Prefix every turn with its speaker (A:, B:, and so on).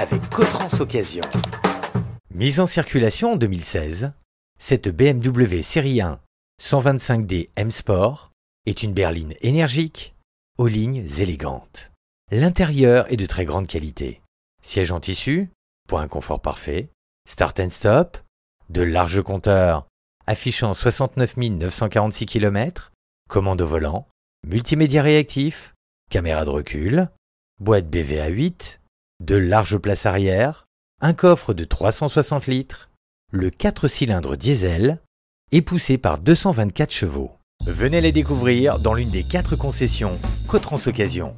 A: avec Cotrans Occasion.
B: Mise en circulation en 2016, cette BMW série 1 125D M Sport est une berline énergique, aux lignes élégantes. L'intérieur est de très grande qualité. Siège en tissu, point confort parfait, start and stop, de larges compteurs affichant 69 946 km, commande au volant, multimédia réactif, caméra de recul, boîte BVA 8, de larges places arrière, un coffre de 360 litres, le 4 cylindres diesel et poussé par 224 chevaux. Venez les découvrir dans l'une des 4 concessions Cotrans Occasion.